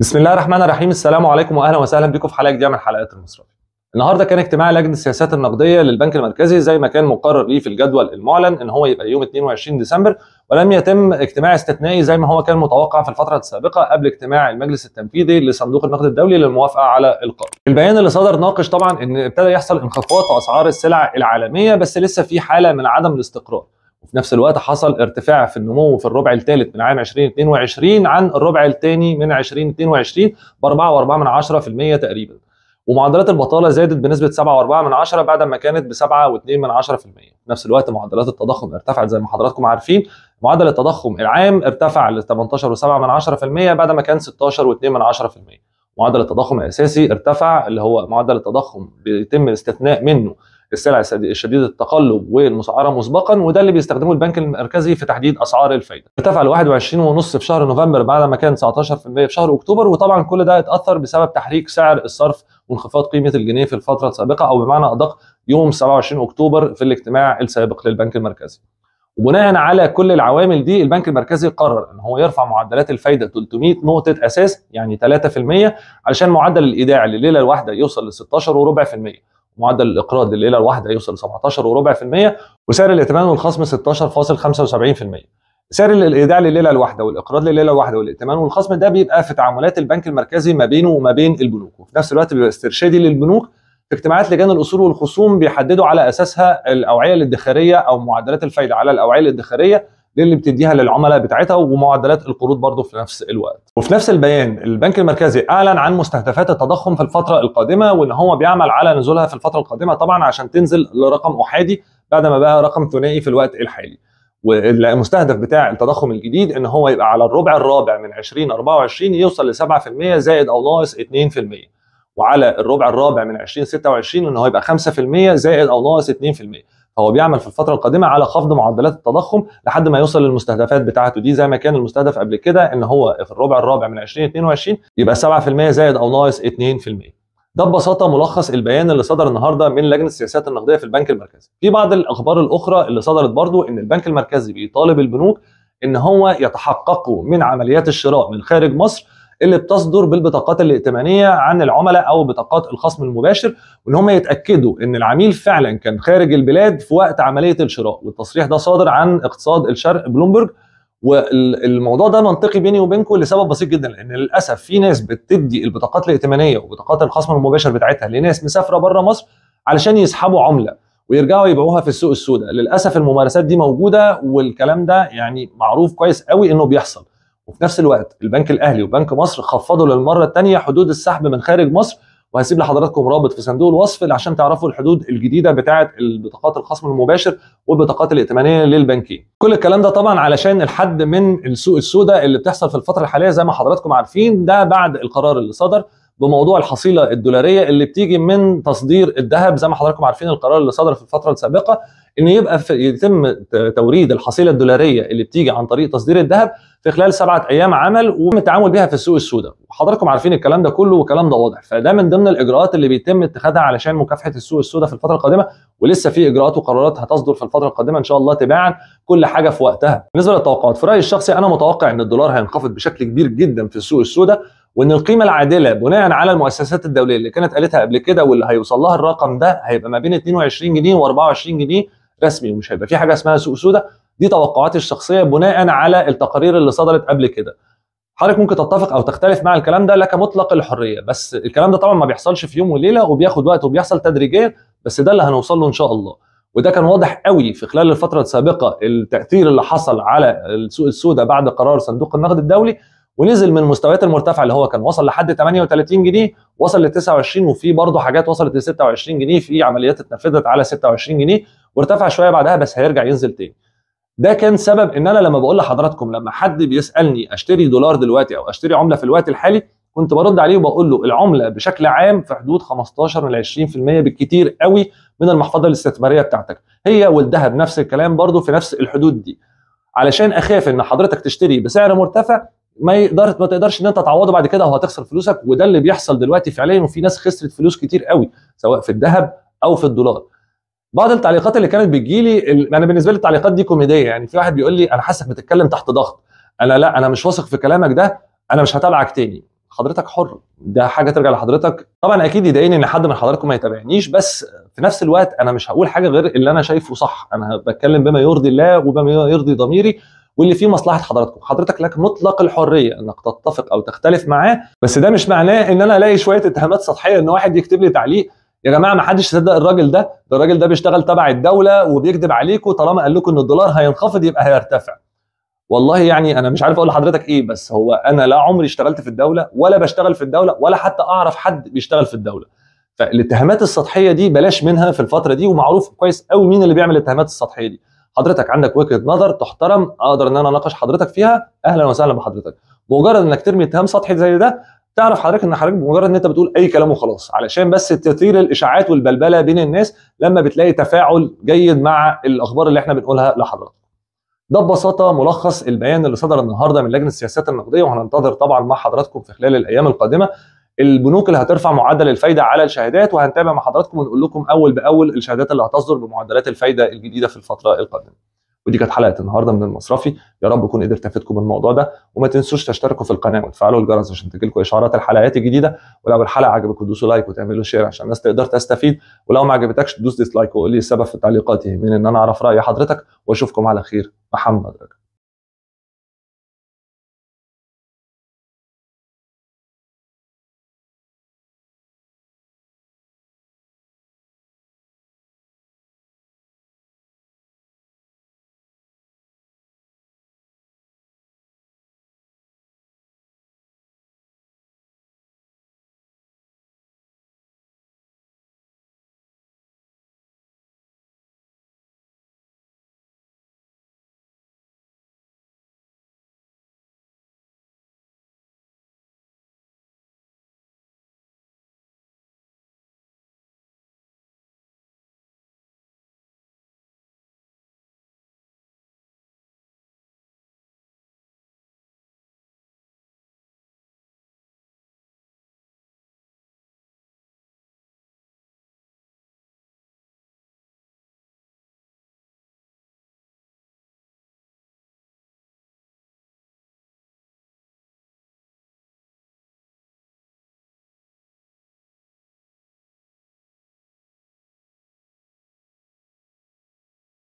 بسم الله الرحمن الرحيم السلام عليكم واهلا وسهلا بكم في حلقه جديده من حلقات المصرفي. النهارده كان اجتماع لجنه السياسات النقديه للبنك المركزي زي ما كان مقرر ليه في الجدول المعلن ان هو يبقى يوم 22 ديسمبر ولم يتم اجتماع استثنائي زي ما هو كان متوقع في الفتره السابقه قبل اجتماع المجلس التنفيذي لصندوق النقد الدولي للموافقه على القرار. البيان اللي صدر ناقش طبعا ان ابتدى يحصل انخفاض في اسعار السلع العالميه بس لسه في حاله من عدم الاستقرار. وفي نفس الوقت حصل ارتفاع في النمو في الربع الثالث من عام 2022 عن الربع الثاني من 2022 ب 4.4% تقريبا ومعدلات البطاله زادت بنسبه 7.4 بعد ما كانت ب 7.2 في نفس الوقت معدلات التضخم ارتفعت زي ما حضراتكم عارفين معدل التضخم العام ارتفع ل 18.7 بعد ما كان 16.2 معدل التضخم الاساسي ارتفع اللي هو معدل التضخم بيتم الاستثناء منه السلع الشديدة التقلب والمسعره مسبقا وده اللي بيستخدمه البنك المركزي في تحديد اسعار الفائده ارتفع ل 21.5 في شهر نوفمبر بعد ما كان 19% في شهر اكتوبر وطبعا كل ده اتاثر بسبب تحريك سعر الصرف وانخفاض قيمه الجنيه في الفتره السابقه او بمعنى ادق يوم 27 اكتوبر في الاجتماع السابق للبنك المركزي وبناء على كل العوامل دي البنك المركزي قرر ان هو يرفع معدلات الفايده 300 نقطه اساس يعني 3% علشان معدل الايداع لليله الواحده يوصل ل 16.4% معدل الاقراض لليله الواحده يوصل ل 17.4% وسعر الائتمان والخصم 16.75% سعر الايداع لليله الواحده والاقراض لليله الواحده والائتمان والخصم ده بيبقى في تعاملات البنك المركزي ما بينه وما بين البنوك وفي نفس الوقت بيبقى استرشادي للبنوك في اجتماعات لجان الاصول والخصوم بيحددوا على اساسها الاوعيه الادخاريه او معدلات الفايده على الاوعيه الادخاريه للي بتديها للعملاء بتاعتها ومعدلات القروض برضه في نفس الوقت وفي نفس البيان البنك المركزي اعلن عن مستهدفات التضخم في الفتره القادمه وان هو بيعمل على نزولها في الفتره القادمه طبعا عشان تنزل لرقم احادي بعد ما بقى رقم ثنائي في الوقت الحالي والمستهدف بتاع التضخم الجديد ان هو يبقى على الربع الرابع من 2024 يوصل ل 7% زائد او ناقص 2% وعلى الربع الرابع من 2026 ان هو يبقى 5% زائد او ناقص 2% هو بيعمل في الفتره القادمه على خفض معدلات التضخم لحد ما يوصل للمستهدفات بتاعته دي زي ما كان المستهدف قبل كده ان هو في الربع الرابع من 2022 يبقى 7% زائد او ناقص 2% ده ببساطه ملخص البيان اللي صدر النهارده من لجنه السياسات النقديه في البنك المركزي في بعض الاخبار الاخرى اللي صدرت برضو ان البنك المركزي بيطالب البنوك ان هو يتحققوا من عمليات الشراء من خارج مصر اللي بتصدر بالبطاقات الائتمانيه عن العملاء او بطاقات الخصم المباشر وان هم يتاكدوا ان العميل فعلا كان خارج البلاد في وقت عمليه الشراء والتصريح ده صادر عن اقتصاد الشرق بلومبرج والموضوع ده منطقي بيني وبينكم لسبب بسيط جدا لان للاسف في ناس بتدي البطاقات الائتمانيه وبطاقات الخصم المباشر بتاعتها لناس مسافره بره مصر علشان يسحبوا عمله ويرجعوا يبيعوها في السوق السوداء للاسف الممارسات دي موجوده والكلام ده يعني معروف كويس قوي انه بيحصل وفي نفس الوقت البنك الاهلي وبنك مصر خفضوا للمره الثانيه حدود السحب من خارج مصر وهسيب لحضراتكم رابط في صندوق الوصف عشان تعرفوا الحدود الجديده بتاعه البطاقات الخصم المباشر والبطاقات الائتمانيه للبنكين. كل الكلام ده طبعا علشان الحد من السوق السوداء اللي بتحصل في الفتره الحاليه زي ما حضراتكم عارفين ده بعد القرار اللي صدر بموضوع الحصيله الدولاريه اللي بتيجي من تصدير الذهب زي ما حضراتكم عارفين القرار اللي صدر في الفتره السابقه ان يبقى في يتم توريد الحصيله الدولاريه اللي بتيجي عن طريق تصدير الذهب في خلال سبعه ايام عمل ويتم التعامل بها في السوق السوداء، حضراتكم عارفين الكلام ده كله والكلام ده واضح، فده من ضمن الاجراءات اللي بيتم اتخاذها علشان مكافحه السوق السوداء في الفتره القادمه ولسه في اجراءات وقرارات هتصدر في الفتره القادمه ان شاء الله تباعا كل حاجه في وقتها. بالنسبه للتوقعات، في رايي الشخصي انا متوقع ان الدولار هينخفض بشكل كبير جدا في السوق السوداء وان القيمه العادله بناء على المؤسسات الدوليه اللي كانت قالتها قبل كده واللي هيوصل لها الرقم ده هيبقى ما بين 22 جنيه و24 جنيه رسمي ومش هيبقى في حاجه اسمها سوق سوداء دي توقعاتي الشخصيه بناء على التقارير اللي صدرت قبل كده حضرتك ممكن تتفق او تختلف مع الكلام ده لك مطلق الحريه بس الكلام ده طبعا ما بيحصلش في يوم وليله وبياخد وقت وبيحصل تدريجيا بس ده اللي هنوصل له ان شاء الله وده كان واضح قوي في خلال الفتره السابقه التاثير اللي حصل على السوق السوداء بعد قرار صندوق النقد الدولي ونزل من المستويات المرتفعه اللي هو كان وصل لحد 38 جنيه وصل ل 29 وفي برضه حاجات وصلت ل 26 جنيه في عمليات اتنفذت على 26 جنيه وارتفع شويه بعدها بس هيرجع ينزل تاني. ده كان سبب ان انا لما بقول لحضراتكم لما حد بيسالني اشتري دولار دلوقتي او اشتري عمله في الوقت الحالي كنت برد عليه وبقول له العمله بشكل عام في حدود 15 ل 20% بالكتير قوي من المحفظه الاستثماريه بتاعتك هي والذهب نفس الكلام برضو في نفس الحدود دي علشان اخاف ان حضرتك تشتري بسعر مرتفع ما يقدر ما تقدرش ان انت تعوضه بعد كده وهتخسر فلوسك وده اللي بيحصل دلوقتي فعليا وفي ناس خسرت فلوس كتير قوي سواء في الذهب او في الدولار بعض التعليقات اللي كانت بتجيلي انا بالنسبه لي التعليقات دي كوميديه يعني في واحد بيقول لي انا حاسك بتتكلم تحت ضغط انا لا انا مش واثق في كلامك ده انا مش هتابعك تاني حضرتك حر ده حاجه ترجع لحضرتك طبعا اكيد يضايقني ان حد من حضراتكم ما يتابعنيش بس في نفس الوقت انا مش هقول حاجه غير اللي انا شايفه صح انا بتكلم بما يرضي الله وبما يرضي ضميري واللي فيه مصلحه حضراتكم حضرتك لك مطلق الحريه انك تتفق او تختلف معاه بس ده مش معناه ان انا الاقي شويه اتهامات سطحيه ان واحد يكتب لي تعليق يا جماعه ما حدش يصدق الراجل ده ده الراجل ده بيشتغل تبع الدوله وبيكذب عليكم طالما قال لكم ان الدولار هينخفض يبقى هيرتفع والله يعني انا مش عارف اقول لحضرتك ايه بس هو انا لا عمري اشتغلت في الدوله ولا بشتغل في الدوله ولا حتى اعرف حد بيشتغل في الدوله فالاتهامات السطحيه دي بلاش منها في الفتره دي ومعروف كويس قوي مين اللي بيعمل الاتهامات السطحيه دي حضرتك عندك وجهه نظر تحترم اقدر ان انا اناقش حضرتك فيها اهلا وسهلا بحضرتك مجرد انك ترمي اتهام سطحي زي ده تعرف حضرتك ان حضرتك بمجرد ان انت بتقول اي كلام وخلاص علشان بس تثير الاشاعات والبلبله بين الناس لما بتلاقي تفاعل جيد مع الاخبار اللي احنا بنقولها لحضرتك ده ببساطه ملخص البيان اللي صدر النهارده من لجنه السياسات النقديه وهننتظر طبعا مع حضراتكم في خلال الايام القادمه البنوك اللي هترفع معدل الفايده على الشهادات وهنتابع مع حضراتكم ونقول لكم اول باول الشهادات اللي هتصدر بمعدلات الفايده الجديده في الفتره القادمه ودي كانت حلقه النهارده من المصرفي يا رب اكون قدرت افيدكم بالموضوع ده وما تنسوش تشتركوا في القناه وتفعلوا الجرس عشان تجيلكم اشعارات الحلقات الجديده ولو الحلقه عجبتكم دوسوا لايك وتعملوا شير عشان الناس تقدر تستفيد ولو ما عجبتكش دوس ديسلايك وقول لي السبب في التعليقات يهمني ان انا اعرف راي حضرتك واشوفكم على خير محمد رجل.